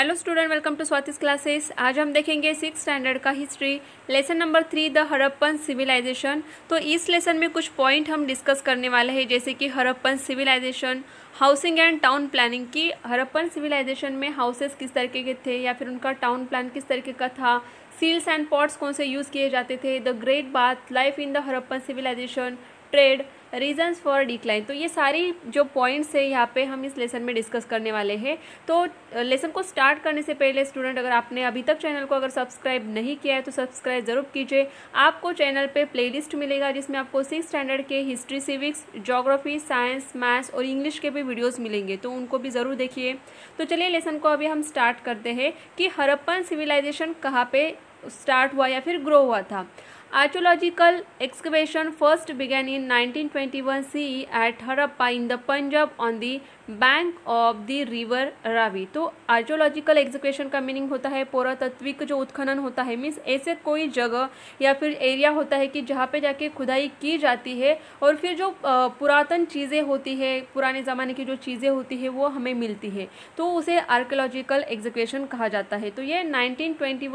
Hello student welcome to Swati's classes आज हम देखेंगे सिक्स स्टैंडर्ड का history lesson number three the Harappan civilisation तो इस लेसन में कुछ पॉइंट हम डिस्कस करने वाले हैं जैसे कि Harappan civilisation housing and town planning की हरप्पन सिविलाइजेशन में हाउसेस किस तरीके के थे या फिर उनका टाउन प्लान किस तरीके का था सील्स एंड पॉट्स कौन से यूज़ किए जाते थे the great bath life in the Harappan civilisation trade reasons for decline तो ये सारी जो पॉइंट्स है यहाँ पे हम इस लेसन में डिस्कस करने वाले हैं तो लेसन को स्टार्ट करने से पहले स्टूडेंट अगर आपने अभी तक चैनल को अगर सब्सक्राइब नहीं किया है तो सब्सक्राइब ज़रूर कीजिए आपको चैनल पे प्लेलिस्ट मिलेगा जिसमें आपको सिक्स स्टैंडर्ड के history civics geography science maths और इंग्लिश के भी वीडियोज़ मिलेंगे तो उनको भी ज़रूर देखिए तो चलिए लेसन को अभी हम स्टार्ट करते हैं कि हरप्पन सिविलाइजेशन कहाँ पर स्टार्ट हुआ या फिर ग्रो हुआ था Archaeological excavation first began in 1921 CE at Harappa in the Punjab on the bank of the river Ravi तो आर्जियोलॉजिकल एग्जीक्यूशन का मीनिंग होता है पौरातत्विक जो उत्खनन होता है मीन्स ऐसे कोई जगह या फिर एरिया होता है कि जहाँ पे जाके खुदाई की जाती है और फिर जो पुरातन चीज़ें होती है पुराने ज़माने की जो चीज़ें होती है वो हमें मिलती है तो उसे आर्कोलॉजिकल एग्जीक्यूशन कहा जाता है तो ये नाइनटीन ट्वेंटी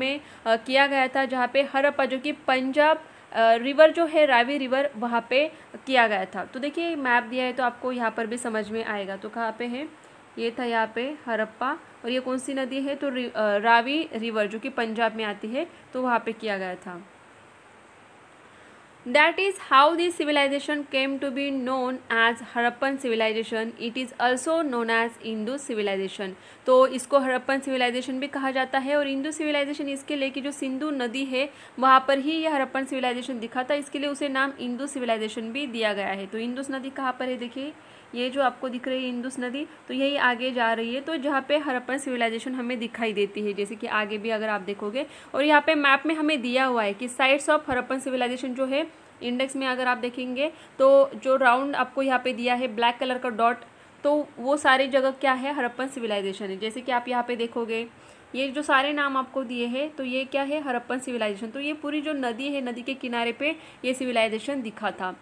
में किया गया था जहाँ पर हरप्पा जो कि पंजाब रिवर जो है रावी रिवर वहाँ पे किया गया था तो देखिए मैप दिया है तो आपको यहाँ पर भी समझ में आएगा तो कहाँ पे है ये था यहाँ पे हरप्पा और ये कौन सी नदी है तो रावी रिवर जो कि पंजाब में आती है तो वहाँ पे किया गया था that is how this civilization came to be known as Harappan civilization it is also known as Indus civilization तो इसको हरप्पन सिविलाइजेशन भी कहा जाता है और इंदू सिविलाइजेशन इसके लिए कि जो सिंधु नदी है वहाँ पर ही यह हरप्पन सिविलाइजेशन दिखा था इसके लिए उसे नाम इंदू सिविलाइजेशन भी दिया गया है तो इंदुस नदी कहाँ पर है देखिए ये जो आपको दिख रही है इंदुस नदी तो यही आगे जा रही है तो जहाँ पे हरप्पन सिविलाइजेशन हमें दिखाई देती है जैसे कि आगे भी अगर आप देखोगे और यहाँ पे मैप में हमें दिया हुआ है कि साइट्स ऑफ हरप्पन सिविलाइजेशन जो है इंडेक्स में अगर आप देखेंगे तो जो राउंड आपको यहाँ पे दिया है ब्लैक कलर का डॉट तो वो सारे जगह क्या है हरप्पन सिविलाइजेशन है जैसे कि आप यहाँ पे देखोगे ये जो सारे नाम आपको दिए हैं तो ये क्या है हरप्पन सिविलाइजेशन तो ये पूरी जो नदी है नदी के किनारे पे ये सिविलाइजेशन दिखा था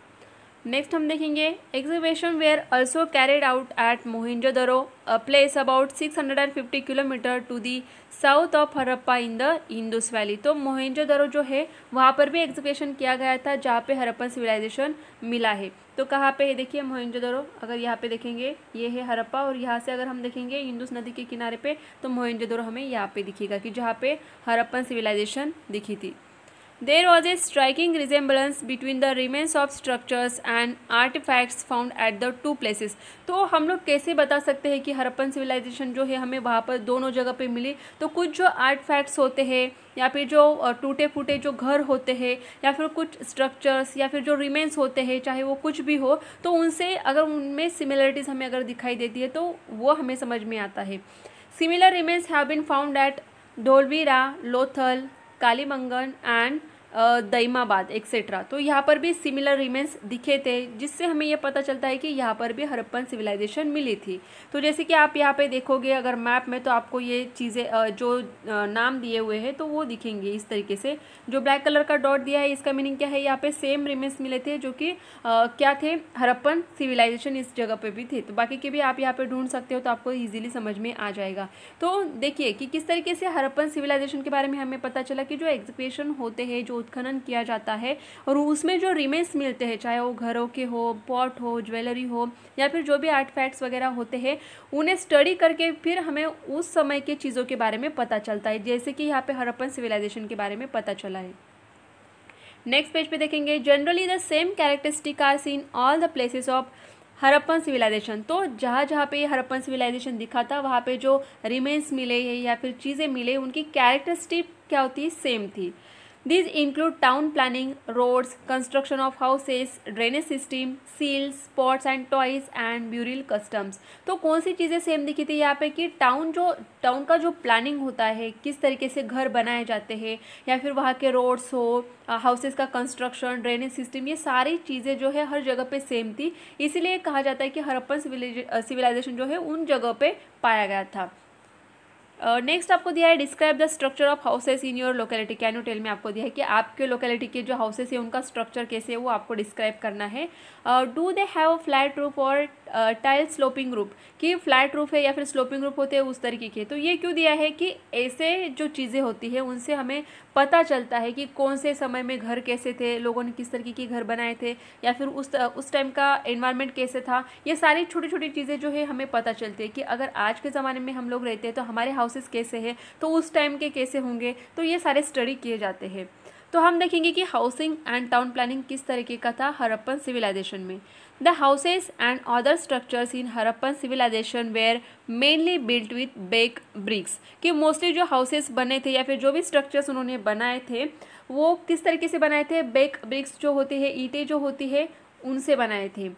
नेक्स्ट हम देखेंगे exhibition were also carried out at Mohenjodaro a place about 650 kilometre to the south of Harappa in the Indus valley तो मोहिंजोदरो जो है वहाँ पर भी एग्जीबिशन किया गया था जहाँ पे हरप्पन सिविलाइजेशन मिला है तो कहाँ पे है देखिए मोहिंजोदरो अगर यहाँ पे देखेंगे ये है हरप्पा और यहाँ से अगर हम देखेंगे इंदुस नदी के किनारे पे तो मोहिंजोदरो हमें यहाँ पे दिखेगा कि जहाँ पे हरप्पन सिविलाइजेशन दिखी थी There was a striking resemblance between the remains of structures and artifacts found at the two places. तो हम लोग कैसे बता सकते हैं कि हरप्पन सिविलाइजेशन जो है हमें वहाँ पर दोनों जगह पे मिली तो कुछ जो आर्टफैक्ट्स होते हैं या फिर जो टूटे फूटे जो घर होते हैं या फिर कुछ स्ट्रक्चर्स या फिर जो रिमेन्स होते हैं चाहे वो कुछ भी हो तो उनसे अगर उनमें सिमिलरिटीज़ हमें अगर दिखाई देती है तो वो हमें समझ में आता है similar remains have been found at Dholavira Lothal Kalibangan and Daimabad etcetera तो यहाँ पर भी सिमिलर रिमेंस दिखे थे जिससे हमें यह पता चलता है कि यहाँ पर भी हरप्पन सिविलाइजेशन मिली थी तो जैसे कि आप यहाँ पे देखोगे अगर मैप में तो आपको ये चीज़ें जो नाम दिए हुए हैं तो वो दिखेंगे इस तरीके से जो ब्लैक कलर का डॉट दिया है इसका मीनिंग क्या है यहाँ पर सेम रिमेंस मिले थे जो कि क्या थे हरप्पन सिविलाइजेशन इस जगह पर भी थे तो बाकी के भी आप यहाँ पर ढूंढ सकते हो तो आपको ईजिली समझ में आ जाएगा तो देखिए कि किस तरीके से हरप्पन सिविलाइजेशन के बारे में हमें पता चला कि जो एग्जीक्यूशन होते हैं जो उत्खनन किया जाता है और उसमें जो रिमेंस मिलते हैं चाहे वो घरों के हो पॉट हो ज्वेलरी हो या फिर जो भी आर्ट वगैरह होते हैं उन्हें स्टडी करके फिर हमें उस समय के चीज़ों के बारे में पता चलता है जैसे कि यहाँ पर हरप्पन सिविलाइजेशन के बारे में पता चला है नेक्स्ट पेज पे देखेंगे generally the same characteristic are seen all the places of Harappan civilisation तो जहाँ जहाँ पे हरप्पन सिविलाइजेशन दिखा था वहाँ पे जो रिमेन्स मिले या फिर चीज़ें मिले उनकी कैरेक्टरिस्टिक क्या होती है सेम थी These include town planning, roads, construction of houses, drainage system, seals, sports and toys and burial customs. तो कौन सी चीज़ें सेम दिखी थी यहाँ पे कि टाउन जो टाउन का जो प्लानिंग होता है किस तरीके से घर बनाए जाते हैं या फिर वहाँ के रोड्स हो हाउसेस का कंस्ट्रक्शन ड्रेनेज सिस्टम ये सारी चीज़ें जो है हर जगह पे सेम थी इसीलिए कहा जाता है कि हरप्पन सिविलाइजेशन जो है उन जगह पे पाया गया था नेक्स्ट uh, आपको दिया है describe the structure of houses in your locality can you tell me आपको दिया है कि आपके लोकेलिटी के जो हाउसेस है उनका स्ट्रक्चर कैसे है वो आपको डिस्क्राइब करना है do they have a flat roof or tile sloping roof कि फ्लैट रूफ है या फिर स्लोपिंग रूप होते हैं उस तरीके के तो ये क्यों दिया है कि ऐसे जो चीज़ें होती है उनसे हमें पता चलता है कि कौन से समय में घर कैसे थे लोगों ने किस तरीके के घर बनाए थे या फिर उस उस टाइम का एनवायरनमेंट कैसे था ये सारी छोटी छोटी चीज़ें जो है हमें पता चलती है कि अगर आज के ज़माने में हम लोग रहते हैं तो हमारे हाउसेस कैसे हैं तो उस टाइम के कैसे होंगे तो ये सारे स्टडी किए जाते हैं तो हम देखेंगे कि हाउसिंग एंड टाउन प्लानिंग किस तरीके का था हरप्पन सिविलाइजेशन में the houses and other structures in Harappan civilization were mainly built with baked bricks कि मोस्टली जो हाउसेज बने थे या फिर जो भी स्ट्रक्चर्स उन्होंने बनाए थे वो किस तरीके से बनाए थे बेक ब्रिक्स जो होते हैं ईटें जो होती है उनसे बनाए थे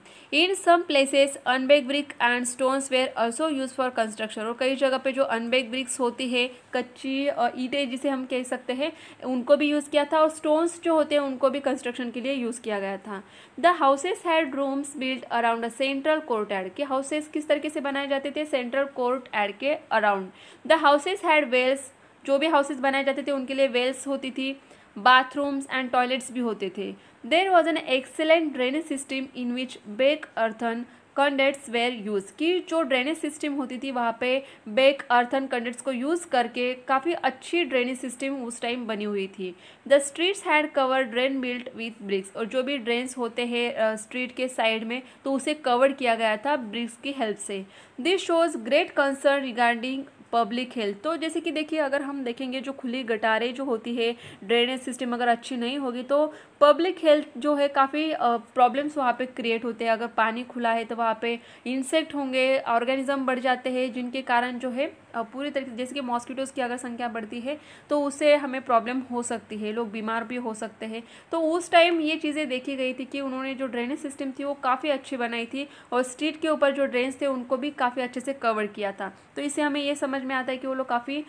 in some places unbaked brick and stones were also used for construction और कई जगह पे जो अनबेक ब्रिक्स होती है कच्ची और ईटें जिसे हम कह सकते हैं उनको भी यूज़ किया था और स्टोन्स जो होते हैं उनको भी कंस्ट्रक्शन के लिए यूज़ किया गया था the houses had rooms built around a central courtyard के हाउसेस किस तरीके से बनाए जाते थे सेंट्रल कोर्ट एड के around the houses had wells जो भी हाउसेस बनाए जाते थे उनके लिए वेल्स होती थी बाथरूम्स एंड टॉयलेट्स भी होते थे there was an excellent drainage system in which baked earthen conduits were used की जो ड्रेनेज सिस्टम होती थी वहाँ पे बेक अर्थन कंडेट्स को यूज़ करके काफ़ी अच्छी ड्रेनेज सिस्टम उस टाइम बनी हुई थी the streets had covered drain built with bricks और जो भी ड्रेन्स होते हैं स्ट्रीट के साइड में तो उसे कवर किया गया था ब्रिक्स की हेल्प से this shows great concern regarding public health तो जैसे कि देखिए अगर हम देखेंगे जो खुली गटारे जो होती है ड्रेनेज सिस्टम अगर अच्छी नहीं होगी तो पब्लिक हेल्थ जो है काफ़ी प्रॉब्लम्स वहाँ पे क्रिएट होते हैं अगर पानी खुला है तो वहाँ पे इंसेक्ट होंगे ऑर्गेनिज्म बढ़ जाते हैं जिनके कारण जो है पूरी तरीके से जैसे कि मॉस्किटोज़ की अगर संख्या बढ़ती है तो उससे हमें प्रॉब्लम हो सकती है लोग बीमार भी हो सकते हैं तो उस टाइम ये चीज़ें देखी गई थी कि उन्होंने जो ड्रेनेज सिस्टम थी वो काफ़ी अच्छी बनाई थी और स्ट्रीट के ऊपर जो ड्रेन्स थे उनको भी काफ़ी अच्छे से कवर किया था तो इससे हमें ये समझ में आता है कि वो लोग काफ़ी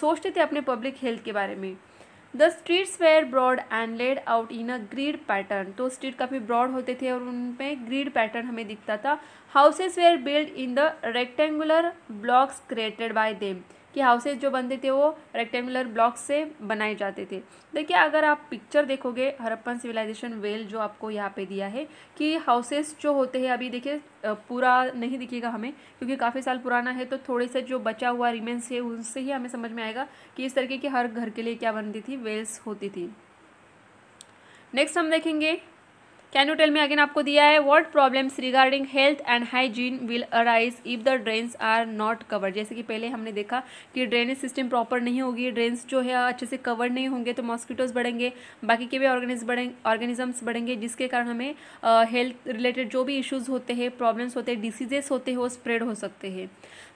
सोचते थे अपने पब्लिक हेल्थ के बारे में the streets were broad and laid out in a grid pattern तो स्ट्रीट काफ़ी ब्रॉड होते थे और उनमें ग्रीड पैटर्न हमें दिखता था houses were built in the rectangular blocks created by them कि हाउसेज जो बनते थे वो रेक्टेंगुलर ब्लॉक से बनाए जाते थे देखिए अगर आप पिक्चर देखोगे हरप्पन सिविलाइजेशन वेल जो आपको यहाँ पे दिया है कि हाउसेस जो होते हैं अभी देखिए पूरा नहीं दिखेगा हमें क्योंकि काफ़ी साल पुराना है तो थोड़े से जो बचा हुआ रिमेन्स है उनसे ही हमें समझ में आएगा कि इस तरीके की हर घर के लिए क्या बनती थी वेल्स होती थी नेक्स्ट हम देखेंगे can you tell me again आपको दिया है what problems regarding health and hygiene will arise if the drains are not covered जैसे कि पहले हमने देखा कि ड्रेनेज सिस्टम प्रॉपर नहीं होगी ड्रेन्स जो है अच्छे से कवर नहीं होंगे तो मॉस्किटोज बढ़ेंगे बाकी के भी ऑर्गेनिज बढ़ेंगे ऑर्गेनिजम्स बढ़ेंगे जिसके कारण हमें हेल्थ रिलेटेड जो भी इशूज़ होते हैं प्रॉब्लम्स होते हैं डिसीजेस होते हैं वो स्प्रेड हो सकते हैं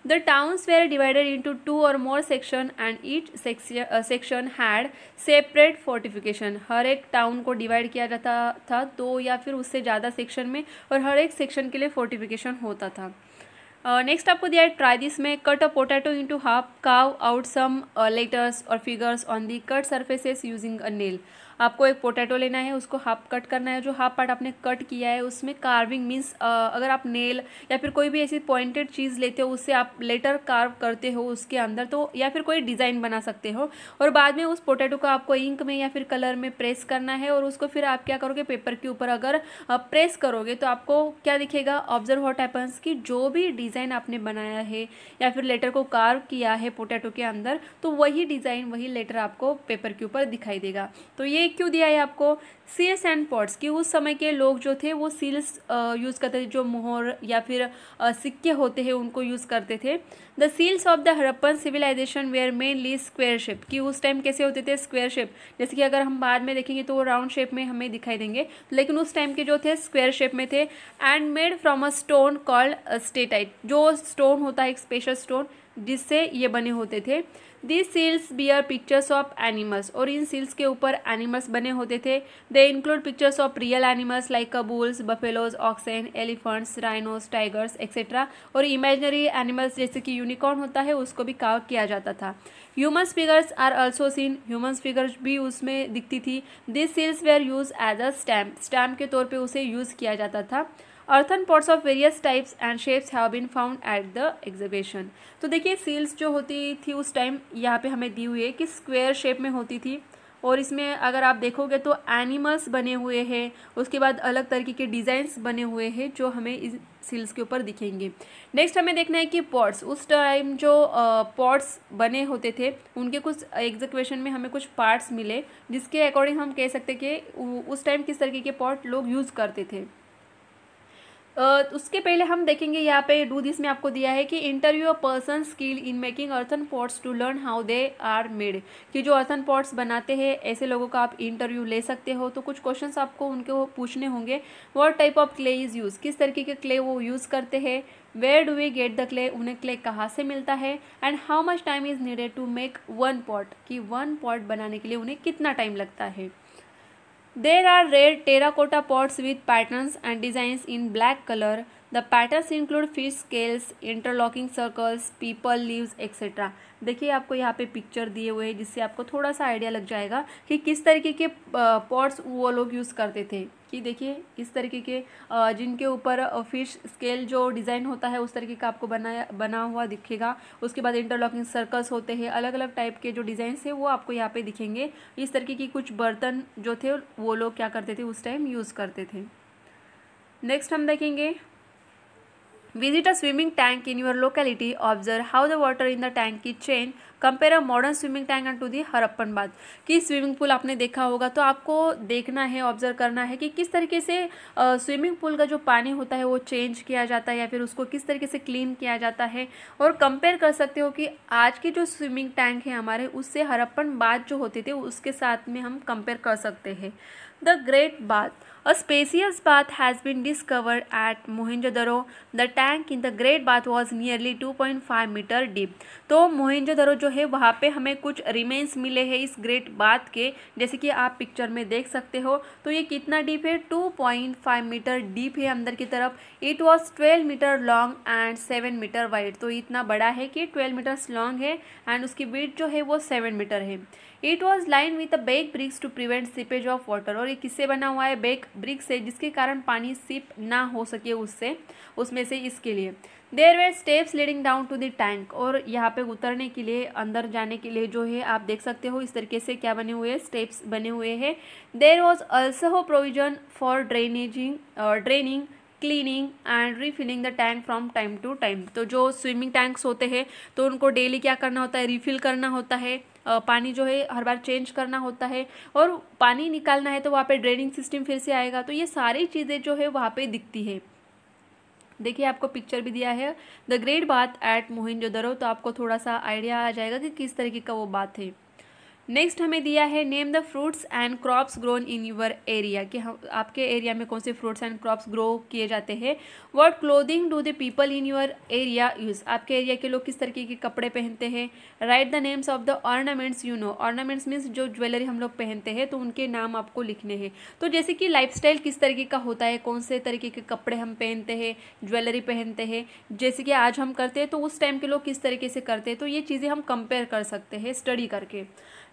the towns were divided into two or more section and each section had separate fortification हर एक टाउन को डिवाइड किया जाता था दो या फिर उससे ज़्यादा सेक्शन में और हर एक सेक्शन के लिए फोर्टिफिकेशन होता था नेक्स्ट uh, आपको दिया है ट्राई दिस में cut a potato into half carve out some letters और figures on the cut surfaces using a nail आपको एक पोटैटो लेना है उसको हाफ कट करना है जो हाफ पार्ट आपने कट किया है उसमें कार्विंग मीन्स अगर आप नेल या फिर कोई भी ऐसी पॉइंटेड चीज़ लेते हो उससे आप लेटर कार्व करते हो उसके अंदर तो या फिर कोई डिज़ाइन बना सकते हो और बाद में उस पोटैटो को आपको इंक में या फिर कलर में प्रेस करना है और उसको फिर आप क्या करोगे पेपर के ऊपर अगर प्रेस करोगे तो आपको क्या दिखेगा ऑब्जर्व हॉट हैपन्स कि जो भी डिज़ाइन आपने बनाया है या फिर लेटर को कार्व किया है पोटैटो के अंदर तो वही डिज़ाइन वही लेटर आपको पेपर के ऊपर दिखाई देगा तो ये ये क्यों दिया है आपको सील्स एंड पॉट्स कि उस समय के लोग जो थे वो सील्स यूज़ करते थे जो मोहर या फिर सिक्के होते हैं उनको यूज़ करते थे the seals of the Harappan civilization were mainly square shape कि उस टाइम कैसे होते थे स्क्वेयर शेप जैसे कि अगर हम बाद में देखेंगे तो वो राउंड शेप में हमें दिखाई देंगे लेकिन उस टाइम के जो थे स्क्वेयर शेप में थे and made from a stone called steatite जो स्टोन होता है एक स्पेशल स्टोन जिससे ये बने होते थे this seals bear pictures of animals और इन सील्स के ऊपर एनिमल्स बने होते थे they include pictures of real animals like bulls buffaloes oxen elephants rhinos tigers etcetera और इमेजनरी एनिमल्स जैसे कि यूनिकॉर्न होता है उसको भी काव किया जाता था humans figures are also seen humans figures भी उसमें दिखती थी this seals were used as a stamp stamp के तौर पर उसे यूज़ किया जाता था earthen pots of various types and shapes have been found at the exhibition तो देखिए सील्स जो होती थी उस टाइम यहाँ पे हमें दी हुई है कि स्क्वेयर शेप में होती थी और इसमें अगर आप देखोगे तो एनिमल्स बने हुए हैं उसके बाद अलग तरीके के डिज़ाइंस बने हुए हैं जो हमें इस सील्स के ऊपर दिखेंगे नेक्स्ट हमें देखना है कि पॉट्स उस टाइम जो पॉट्स बने होते थे उनके कुछ एग्जीक्यूशन में हमें कुछ पार्ट्स मिले जिसके अकॉर्डिंग हम कह सकते कि उस टाइम किस तरीके के पॉट लोग यूज़ करते थे उसके पहले हम देखेंगे यहाँ पे डू दिस में आपको दिया है कि interview a person skilled in making earthen pots to learn how they are made कि जो अर्थन पॉट्स बनाते हैं ऐसे लोगों का आप इंटरव्यू ले सकते हो तो कुछ क्वेश्चन आपको उनके पूछने होंगे what type of clay is used किस तरीके के क्ले वो यूज़ करते हैं where do we get the clay उन्हें क्ले कहाँ से मिलता है and how much time is needed to make one pot कि वन पॉट बनाने के लिए उन्हें कितना टाइम लगता है There are rare terracotta pots with patterns and designs in black color. The patterns include fish scales, interlocking circles, people, leaves, etc. देखिए आपको यहाँ पे पिक्चर दिए हुए हैं जिससे आपको थोड़ा सा आइडिया लग जाएगा कि किस तरीके के पॉट्स वो लोग यूज़ करते थे कि देखिए इस तरीके के जिनके ऊपर फिश स्केल जो डिज़ाइन होता है उस तरीके का आपको बनाया बना हुआ दिखेगा उसके बाद इंटरलॉकिंग सर्कल्स होते हैं अलग अलग टाइप के जो डिज़ाइन है वो आपको यहाँ पे दिखेंगे इस तरीके की कुछ बर्तन जो थे वो लोग क्या करते थे उस टाइम यूज़ करते थे नेक्स्ट हम देखेंगे Visit a swimming tank in your locality. Observe how the water in the tank is changed. Compare a modern swimming tank and to the Harappan bath कि स्विमिंग पूल आपने देखा होगा तो आपको देखना है ऑब्जर्व करना है कि किस तरीके से स्विमिंग पूल का जो पानी होता है वो चेंज किया जाता है या फिर उसको किस तरीके से क्लीन किया जाता है और कंपेयर कर सकते हो कि आज की जो स्विमिंग टैंक है हमारे उससे हरप्पन बाद जो होते थे उसके साथ में हम कंपेयर कर सकते हैं the the Great Bath. A spacious bath has been discovered at the tank in the great Bath was nearly was point five metre deep तो मोहेंजोदड़ो जो है वहाँ पे हमें कुछ रिमेन्स मिले हैं इस ग्रेट बाथ के जैसे कि आप पिक्चर में देख सकते हो तो ये कितना डीप है 2.5 मीटर डीप है अंदर की तरफ it was twelve metre long and seven metre wide तो इतना बड़ा है कि ट्वेल्व मीटर्स लॉन्ग है एंड उसकी बीट जो है वो सेवन मीटर है it was lined with a baked bricks to prevent seepage of water और ये किससे बना हुआ है बेग ब्रिक्स है जिसके कारण पानी सिप ना हो सके उससे उसमें से इसके लिए there were steps leading down to the tank और यहाँ पे उतरने के लिए अंदर जाने के लिए जो है आप देख सकते हो इस तरीके से क्या बने हुए स्टेप्स बने हुए हैं there was also provision for drainaging draining cleaning and refilling the tank from time to time तो जो स्विमिंग टैंक्स होते हैं तो उनको डेली क्या करना होता है रिफिल करना होता है पानी जो है हर बार चेंज करना होता है और पानी निकालना है तो वहाँ पे ड्रेनिंग सिस्टम फिर से आएगा तो ये सारी चीज़ें जो है वहाँ पे दिखती है देखिए आपको पिक्चर भी दिया है the Great Bath at Mohenjodaro तो आपको थोड़ा सा आइडिया आ जाएगा कि किस तरीके का वो बात है नेक्स्ट हमें दिया है name the fruits and crops grown in your area कि हम आपके एरिया में कौन से फ्रूट्स एंड क्रॉप्स ग्रो किए जाते हैं what clothing do the people in your area use आपके एरिया के लोग किस तरीके के कपड़े पहनते हैं write the names of the ornaments you know ornaments means जो ज्वेलरी हम लोग पहनते हैं तो उनके नाम आपको लिखने हैं तो जैसे कि लाइफ किस तरीके का होता है कौन से तरीके के कपड़े हम पहनते हैं ज्वेलरी पहनते हैं जैसे कि आज हम करते हैं तो उस टाइम के लोग किस तरीके से करते हैं तो ये चीज़ें हम कंपेयर कर सकते हैं स्टडी करके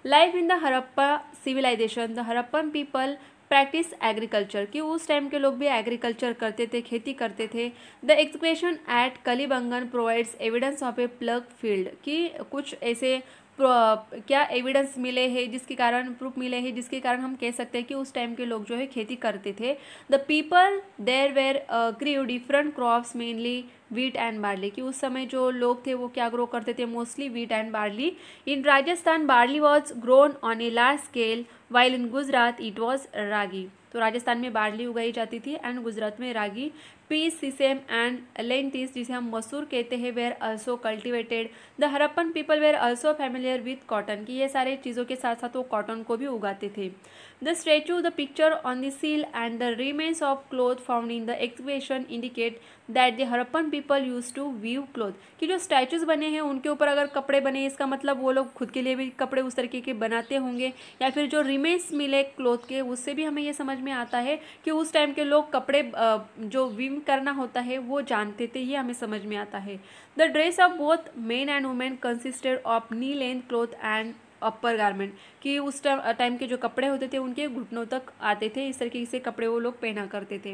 life in the Harappa civilization the Harappan people practise agriculture कि उस टाइम के लोग भी एग्रीकल्चर करते थे खेती करते थे the excavation at Kalibangan provides evidence of a plough field कि कुछ ऐसे क्या एविडेंस मिले हैं जिसके कारण प्रूफ मिले हैं जिसके कारण हम कह सकते हैं कि उस टाइम के लोग जो है खेती करते थे the people there were grew different crops mainly wheat and barley कि उस समय जो लोग थे वो क्या ग्रो करते थे mostly wheat and barley in Rajasthan barley was grown on a large scale while in Gujarat it was ragi तो राजस्थान में बार्ली उगाई जाती थी एंड गुजरात में ragi pea sesame and lentils जिसे हम मसूर कहते हैं were also cultivated the Harappan people were also familiar with cotton की ये सारे चीज़ों के साथ साथ वो कॉटन को भी उगाते थे the statue the picture on the seal and the remains of cloth found in the excavation indicate that the Harappan people used to weave cloth कि जो स्टैचूज बने हैं उनके ऊपर अगर कपड़े बने इसका मतलब वो लोग खुद के लिए भी कपड़े उस तरीके के बनाते होंगे या फिर जो रिमेन्स मिले क्लोथ के उससे भी हमें यह समझ में आता है कि उस टाइम के लोग कपड़े जो वीव ट्रिम करना होता है वो जानते थे ये हमें समझ में आता है the dress of both men and women consisted of knee length cloth and upper garment कि उस टाइम के जो कपड़े होते थे उनके घुटनों तक आते थे इस तरीके से कपड़े वो लोग पहना करते थे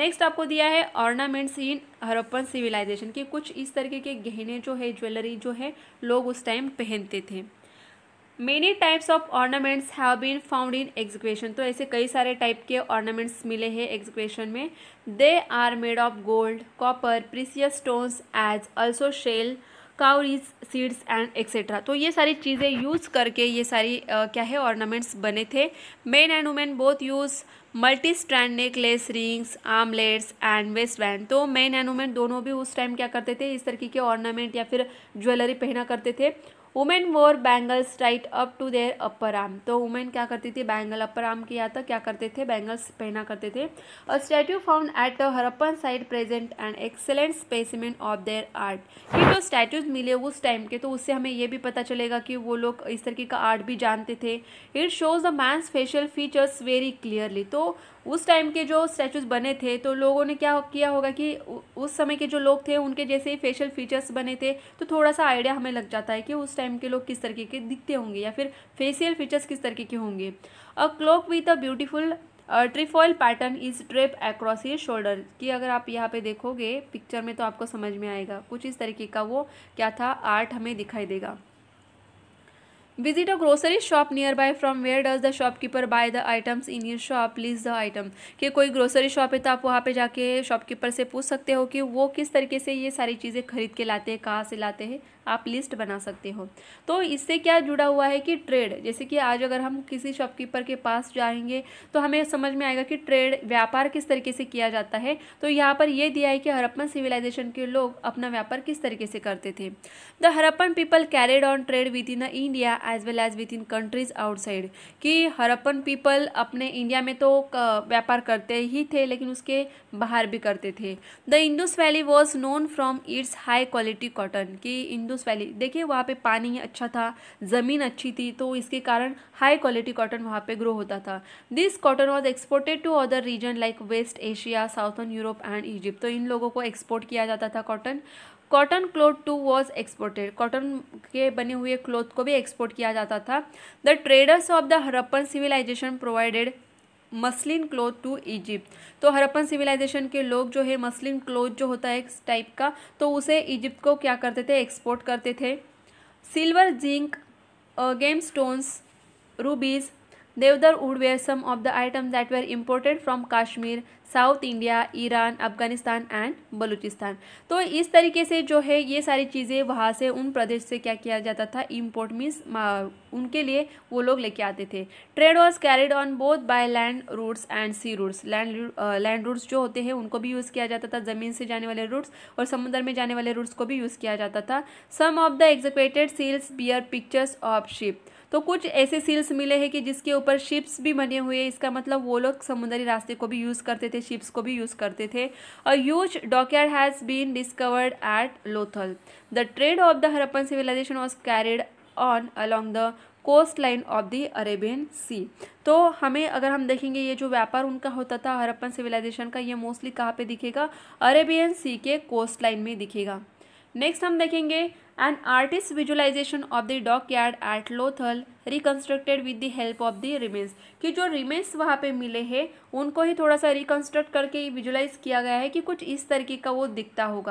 नेक्स्ट आपको दिया है ऑर्नामेंट्स इन हरप्पन सिविलाइजेशन कि कुछ इस तरीके के गहने जो है ज्वेलरी जो है लोग उस टाइम पहनते थे many types of ornaments have been found in excavation तो ऐसे कई सारे टाइप के ऑर्नामेंट्स मिले हैं एग्जीक्यूशन में they are made of gold copper precious stones as also shell cowries seeds and etcetera तो ये सारी चीज़ें यूज़ करके ये सारी आ, क्या है ऑर्नामेंट्स बने थे men and women both use multi strand necklace rings armlets and waist band तो मेन एंड वुमेन दोनों भी उस टाइम क्या करते थे इस तरीके के ऑर्नामेंट या फिर ज्वेलरी पहना करते थे women wore bangles tight up to their upper arm तो वुमेन क्या करती थी बैंगल अपर आर्म किया तो क्या करते थे बैंगल्स पहना करते थे और statue found at Harappan site present an excellent specimen of their art ये जो स्टैट्यूज मिले उस टाइम के तो उससे हमें ये भी पता चलेगा कि वो लोग इस तरीके का आर्ट भी जानते थे it shows the man's facial features very clearly तो उस टाइम के जो स्टैचूज बने थे तो लोगों ने क्या किया होगा कि उस समय के जो लोग थे उनके जैसे ही फेशियल फीचर्स बने थे तो थोड़ा सा आइडिया हमें लग जाता है कि उस टाइम टाइम के लोग किस तरीके के दिखते होंगे या फिर फेसियल फीचर्स किस तरीके के होंगे a cloak with a beautiful trefoil pattern is draped across ये शोल्डर कि अगर आप यहाँ पे देखोगे पिक्चर में तो आपको समझ में आएगा कुछ इस तरीके का वो क्या था आर्ट हमें दिखाई देगा visit a grocery shop nearby from where does the shopkeeper buy the items in your shop please the item कि कोई ग्रोसरी शॉप है तो आप वहाँ पे जाके शॉपकीपर से पूछ सकते हो कि वो किस तरीके से ये सारी चीज़ें खरीद के लाते हैं कहाँ से लाते हैं आप लिस्ट बना सकते हो तो इससे क्या जुड़ा हुआ है कि ट्रेड जैसे कि आज अगर हम किसी शॉपकीपर के पास जाएंगे तो हमें समझ में आएगा कि ट्रेड व्यापार किस तरीके से किया जाता है तो यहाँ पर यह दिया है कि हरप्पन सिविलाइजेशन के लोग अपना व्यापार किस तरीके से करते थे the Harappan people carried on trade within India as well as within countries outside कि हरप्पन पीपल अपने इंडिया में तो व्यापार करते ही थे लेकिन उसके बाहर भी करते थे the Indus valley was known from its high quality cotton कि इंडो इंडोस वैली देखिए वहाँ पे पानी अच्छा था ज़मीन अच्छी थी तो इसके कारण हाई क्वालिटी कॉटन वहाँ पे ग्रो होता था this cotton was exported to other region like West Asia southern Europe and Egypt तो इन लोगों को एक्सपोर्ट किया जाता था cotton cotton cloth too was exported cotton के बने हुए क्लोथ को भी एक्सपोर्ट किया जाता था the traders of the Harappan civilization provided muslin cloth to Egypt तो हरप्पन सिविलाइजेशन के लोग जो है मसलिन क्लोथ जो होता है इस टाइप का तो उसे इजिप्ट को क्या करते थे एक्सपोर्ट करते थे silver zinc gem stones rubies deodar wood were some of the items that were imported from Kashmir, south India Iran Afghanistan and Balochistan तो इस तरीके से जो है ये सारी चीज़ें वहाँ से उन प्रदेश से क्या किया जाता था इम्पोर्ट मीन्स उनके लिए वो लोग लेके आते थे trade was carried on both by land routes and sea routes land land routes जो होते हैं उनको भी यूज़ किया जाता था ज़मीन से जाने वाले रूट्स और समुद्र में जाने वाले रूट्स को भी यूज़ किया जाता था some of the executed seals bear pictures of ship तो कुछ ऐसे सील्स मिले हैं कि जिसके ऊपर शिप्स भी बने हुए हैं इसका मतलब वो लोग समुद्री रास्ते को भी यूज़ करते थे शिप्स को भी यूज़ करते थे और use dockyard has been discovered at Lothal the trade of the Harappan civilisation was carried on along the coast line of the Arabian sea तो हमें अगर हम देखेंगे ये जो व्यापार उनका होता था हरप्पन सिविलाइजेशन का ये मोस्टली कहाँ पे दिखेगा अरेबियन सी के कोस्ट लाइन में दिखेगा नेक्स्ट हम देखेंगे An artist's visualization of the dockyard at Lothal reconstructed with the help of the remains कि जो remains वहाँ पे मिले हैं उनको ही थोड़ा सा reconstruct करके visualize किया गया है कि कुछ इस तरीके का वो दिखता होगा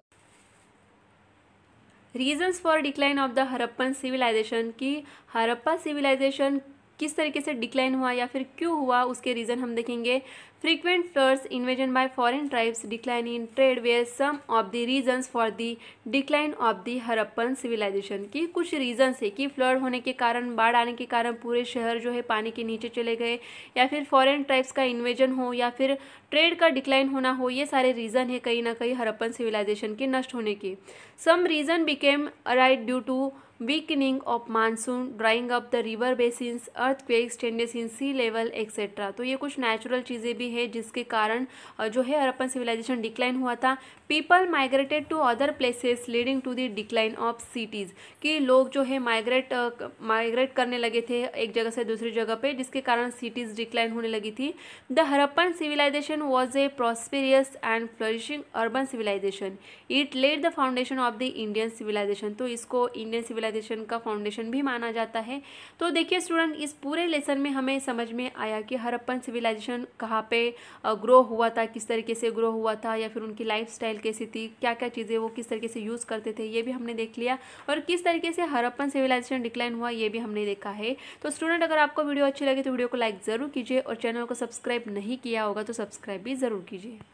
reasons for decline of the Harappan civilisation की हरप्पा सिविलाइजेशन किस तरीके से डिक्लाइन हुआ या फिर क्यों हुआ उसके रीज़न हम देखेंगे frequent floods invasion by foreign tribes decline in trade were some of the reasons for the decline of the Harappan civilisation की कुछ रीजंस है कि फ्लड होने के कारण बाढ़ आने के कारण पूरे शहर जो है पानी के नीचे चले गए या फिर फॉरेन ट्राइब्स का इन्वेजन हो या फिर ट्रेड का डिक्लाइन होना हो ये सारे रीज़न है कहीं ना कहीं हरप्पन सिविलाइजेशन के नष्ट होने के some reason became arid due to weakening of monsoon drying up the river basins earthquakes changes in sea level etc तो ये कुछ नेचुरल चीज़ें भी है जिसके कारण जो है हरप्पन सिविलाइजेशन डिक्लाइन हुआ था people migrated to other places leading to the decline of cities कि लोग जो है माइग्रेट माइग्रेट करने लगे थे एक जगह से दूसरी जगह पे जिसके कारण सिटीज़ डिक्लाइन होने लगी थी the Harappan civilisation was a prosperous and flourishing urban civilisation it laid the foundation of the Indian civilisation तो इसको इंडियन सिविल सिविलाइजेशन का फाउंडेशन भी माना जाता है तो देखिए स्टूडेंट इस पूरे लेसन में हमें समझ में आया कि हरप्पन सिविलाइजेशन कहाँ पे ग्रो हुआ था किस तरीके से ग्रो हुआ था या फिर उनकी लाइफ कैसी थी क्या क्या चीज़ें वो किस तरीके से यूज़ करते थे ये भी हमने देख लिया और किस तरीके से हरप्पन सिविलाइजेशन डिक्लाइन हुआ ये भी हमने देखा है तो स्टूडेंट अगर आपको वीडियो अच्छी लगे तो वीडियो को लाइक ज़रूर कीजिए और चैनल को सब्सक्राइब नहीं किया होगा तो सब्सक्राइब भी ज़रूर कीजिए